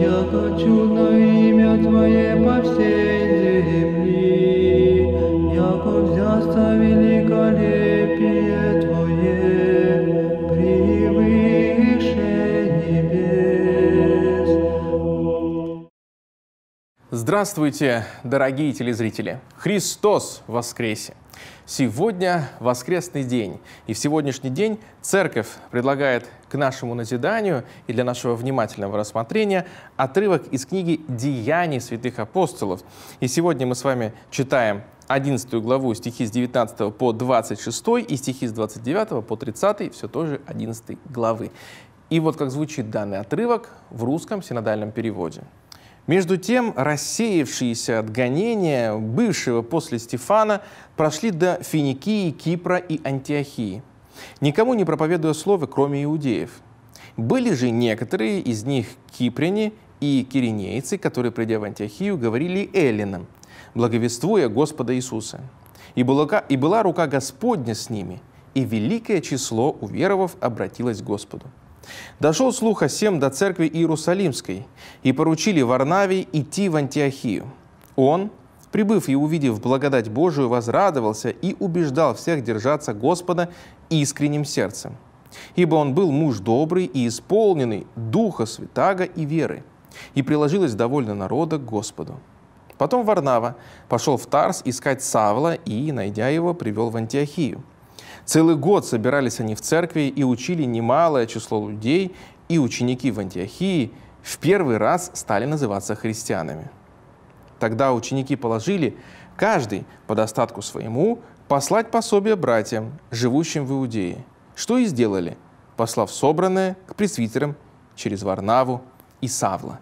я хочу на имя Твое по всей земли, яко взяста великолепие Твое, превыше небес. Здравствуйте, дорогие телезрители! Христос воскресе! Сегодня воскресный день, и в сегодняшний день церковь предлагает к нашему назиданию и для нашего внимательного рассмотрения отрывок из книги «Деяний святых апостолов». И сегодня мы с вами читаем 11 главу, стихи с 19 по 26 и стихи с 29 по 30, все тоже 11 главы. И вот как звучит данный отрывок в русском синодальном переводе – между тем, рассеявшиеся от гонения бывшего после Стефана прошли до Финикии, Кипра и Антиохии, никому не проповедуя слова, кроме иудеев. Были же некоторые из них кипряне и киринейцы, которые, придя в Антиохию, говорили эллинам, благовествуя Господа Иисуса. И была, и была рука Господня с ними, и великое число уверовав обратилось к Господу. Дошел слух о сем до церкви Иерусалимской, и поручили Варнаве идти в Антиохию. Он, прибыв и увидев благодать Божию, возрадовался и убеждал всех держаться Господа искренним сердцем. Ибо он был муж добрый и исполненный Духа Святаго и веры, и приложилось довольно народа к Господу. Потом Варнава пошел в Тарс искать Савла и, найдя его, привел в Антиохию – Целый год собирались они в церкви и учили немалое число людей, и ученики в Антиохии в первый раз стали называться христианами. Тогда ученики положили, каждый по достатку своему, послать пособие братьям, живущим в Иудее, что и сделали, послав собранное к пресвитерам через Варнаву и Савла.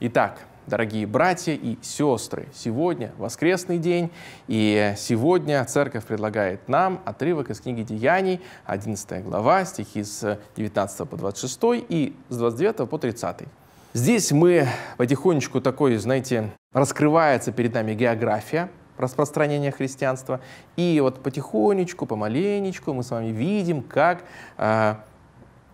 Итак, Дорогие братья и сестры, сегодня воскресный день, и сегодня церковь предлагает нам отрывок из книги Деяний, 11 глава, стихи с 19 по 26 и с 29 по 30. Здесь мы потихонечку такой, знаете, раскрывается перед нами география, распространения христианства. И вот потихонечку, помаленечку мы с вами видим, как а,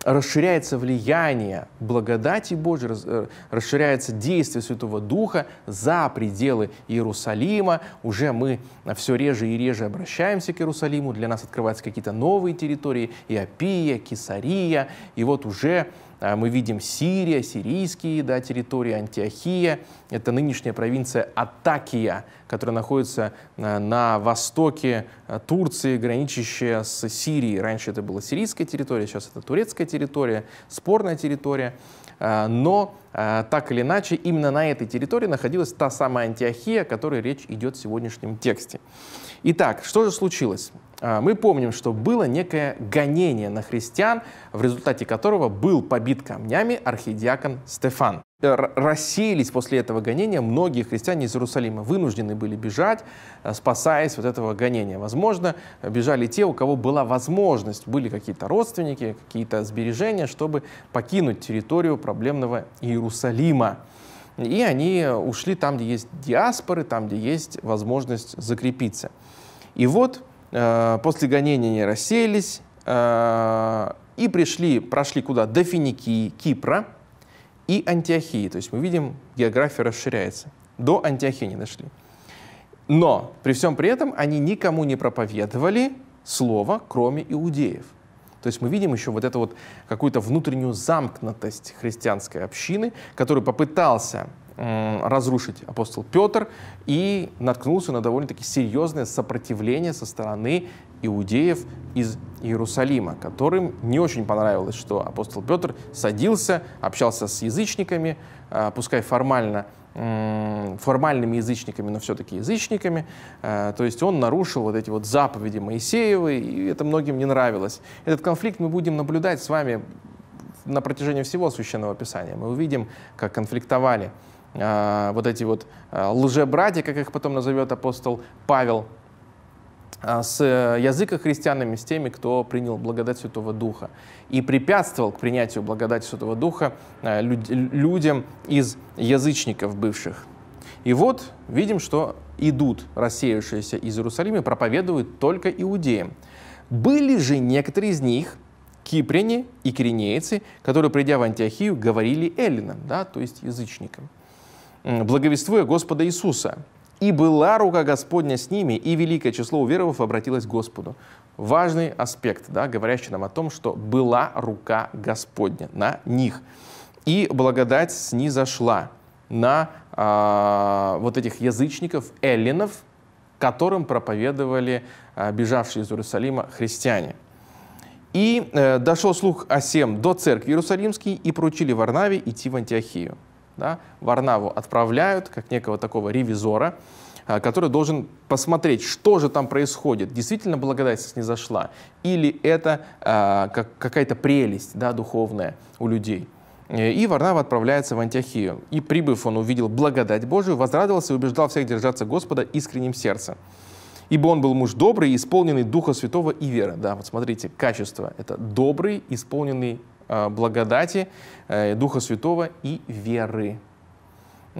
расширяется влияние благодати Божьей, э, расширяется действие Святого Духа за пределы Иерусалима. Уже мы все реже и реже обращаемся к Иерусалиму, для нас открываются какие-то новые территории, Иопия, Кесария, и вот уже а, мы видим Сирия, сирийские да, территории, Антиохия. Это нынешняя провинция Атакия, которая находится а, на востоке а, Турции, граничащая с Сирией. Раньше это была сирийская территория, сейчас это турецкая территория, спорная территория. Но так или иначе, именно на этой территории находилась та самая Антиохия, о которой речь идет в сегодняшнем тексте. Итак, что же случилось? А, мы помним, что было некое гонение на христиан, в результате которого был побит камнями архидиакон Стефан. Э, Расселись после этого гонения многие христиане из Иерусалима, вынуждены были бежать, э, спасаясь от этого гонения. Возможно, бежали те, у кого была возможность, были какие-то родственники, какие-то сбережения, чтобы покинуть территорию проблемного Иерусалима. И они э, ушли там, где есть диаспоры, там, где есть возможность закрепиться. И вот Э, после гонения они рассеялись э, и пришли, прошли куда? До Финикии, Кипра и Антиохии. То есть мы видим, география расширяется. До Антиохии не дошли. Но при всем при этом они никому не проповедовали слово, кроме иудеев. То есть мы видим еще вот эту вот какую-то внутреннюю замкнутость христианской общины, которую попытался разрушить апостол Петр и наткнулся на довольно-таки серьезное сопротивление со стороны иудеев из Иерусалима, которым не очень понравилось, что апостол Петр садился, общался с язычниками, а, пускай формально формальными язычниками, но все-таки язычниками. А, то есть он нарушил вот эти вот заповеди Моисеевы, и это многим не нравилось. Этот конфликт мы будем наблюдать с вами на протяжении всего Священного Писания. Мы увидим, как конфликтовали а, вот эти вот а, лжебратья, как их потом назовет апостол Павел, а, с э, языка христианами, с теми, кто принял благодать Святого Духа и препятствовал к принятию благодати Святого Духа э, людям из язычников бывших. И вот видим, что идут рассеявшиеся из Иерусалима, проповедуют только иудеям. Были же некоторые из них, кипряне и киринейцы, которые, придя в Антиохию, говорили эллинам, да, то есть язычникам благовествуя Господа Иисуса. «И была рука Господня с ними, и великое число уверовав обратилось к Господу». Важный аспект, да, говорящий нам о том, что была рука Господня на них. И благодать снизошла на э, вот этих язычников, эллинов, которым проповедовали э, бежавшие из Иерусалима христиане. И э, дошел слух о сем до церкви Иерусалимской и поручили Варнаве идти в Антиохию да, в отправляют как некого такого ревизора, а, который должен посмотреть, что же там происходит, действительно благодать не зашла, или это а, как, какая-то прелесть да, духовная у людей. Э, и Варнава отправляется в Антиохию. И прибыв, он увидел благодать Божию, возрадовался и убеждал всех держаться Господа искренним сердцем. Ибо он был муж добрый, исполненный Духа Святого и веры. Да, вот смотрите, качество — это добрый, исполненный Э, благодати, э, Духа Святого и веры.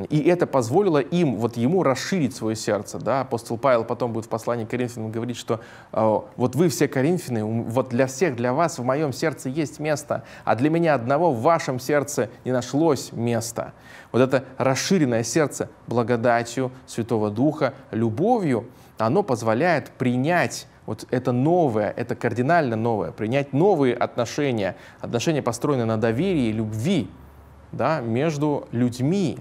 И это позволило им, вот ему расширить свое сердце. Да? Апостол Павел потом будет в послании к Коринфянам говорить, что э, вот вы все коринфяны, вот для всех, для вас в моем сердце есть место, а для меня одного в вашем сердце не нашлось места. Вот это расширенное сердце благодатью Святого Духа, любовью, оно позволяет принять вот это новое, это кардинально новое. Принять новые отношения, отношения, построенные на доверии любви да, между людьми.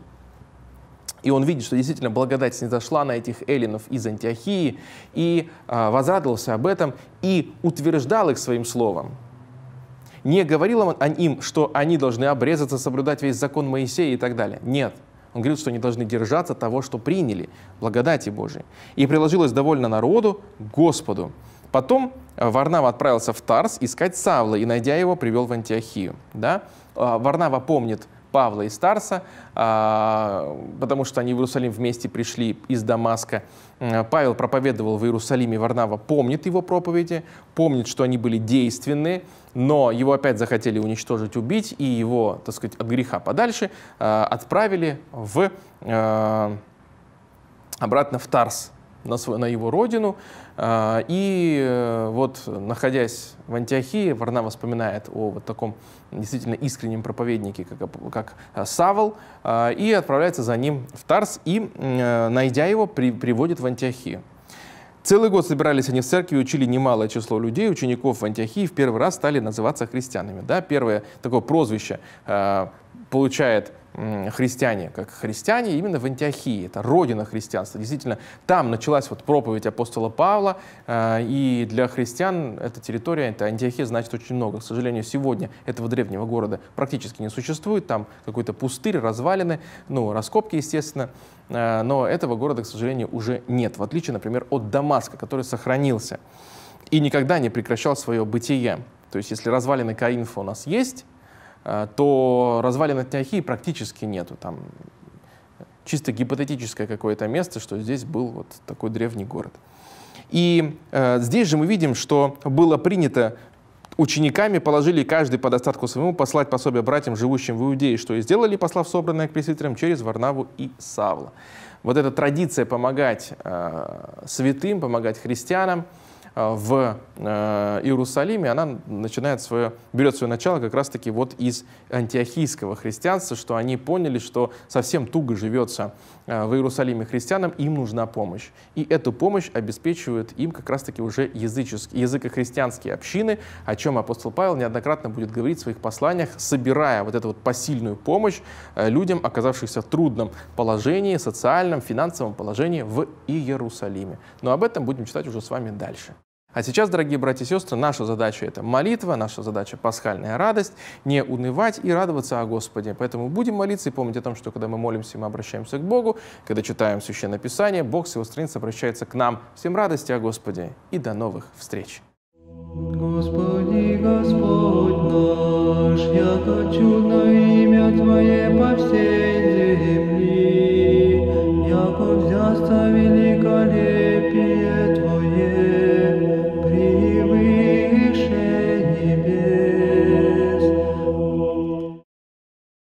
И он видит, что действительно благодать снизошла на этих эллинов из Антиохии, и э, возрадовался об этом, и утверждал их своим словом. Не говорил он им, что они должны обрезаться, соблюдать весь закон Моисея и так далее. Нет – он говорил, что они должны держаться того, что приняли, благодати Божией. И приложилось довольно народу, Господу. Потом э, Варнава отправился в Тарс искать Савла, и, найдя его, привел в Антиохию. Да? Э, Варнава помнит Павла и Старса, а, потому что они в Иерусалим вместе пришли из Дамаска. Павел проповедовал в Иерусалиме, Варнава помнит его проповеди, помнит, что они были действенны, но его опять захотели уничтожить, убить, и его, так сказать, от греха подальше а, отправили в, а, обратно в Тарс, на, свой, на его родину. А, и э, вот, находясь в Антиохии, Варна вспоминает о вот таком действительно искреннем проповеднике, как, как э, Савол, а, и отправляется за ним в Тарс, и, э, найдя его, при, приводит в Антиохию. Целый год собирались они в церкви, учили немалое число людей, учеников в Антиохии в первый раз стали называться христианами. Да? Первое такое прозвище э, получает христиане, как христиане именно в Антиохии, это родина христианства. Действительно, там началась вот проповедь апостола Павла, э, и для христиан эта территория, эта Антиохия значит очень много. К сожалению, сегодня этого древнего города практически не существует, там какой-то пустырь, развалины, ну, раскопки, естественно, э, но этого города, к сожалению, уже нет, в отличие, например, от Дамаска, который сохранился и никогда не прекращал свое бытие. То есть, если развалины Каинфа у нас есть, Э, то развалин от практически нету. Там чисто гипотетическое какое-то место, что здесь был вот такой древний город. И э, здесь же мы видим, что было принято учениками положили каждый по достатку своему послать пособие братьям, живущим в Иудее, что и сделали, послав собранное к пресвитерам через Варнаву и Савла. Вот эта традиция помогать э, святым, помогать христианам – а, в э, Иерусалиме, она начинает свое, берет свое начало как раз-таки вот из антиохийского христианства, что они поняли, что совсем туго живется э, в Иерусалиме христианам, им нужна помощь. И эту помощь обеспечивают им как раз-таки уже языческие, языкохристианские общины, о чем апостол Павел неоднократно будет говорить в своих посланиях, собирая вот эту вот посильную помощь э, людям, оказавшихся в трудном положении, социальном, финансовом положении в Иерусалиме. Но об этом будем читать уже с вами дальше. А сейчас, дорогие братья и сестры, наша задача — это молитва, наша задача — пасхальная радость, не унывать и радоваться о Господе. Поэтому будем молиться и помнить о том, что когда мы молимся, мы обращаемся к Богу, когда читаем Священное Писание, Бог с его страниц обращается к нам. Всем радости о Господе и до новых встреч! Господи, Господь наш, я хочу на имя Твое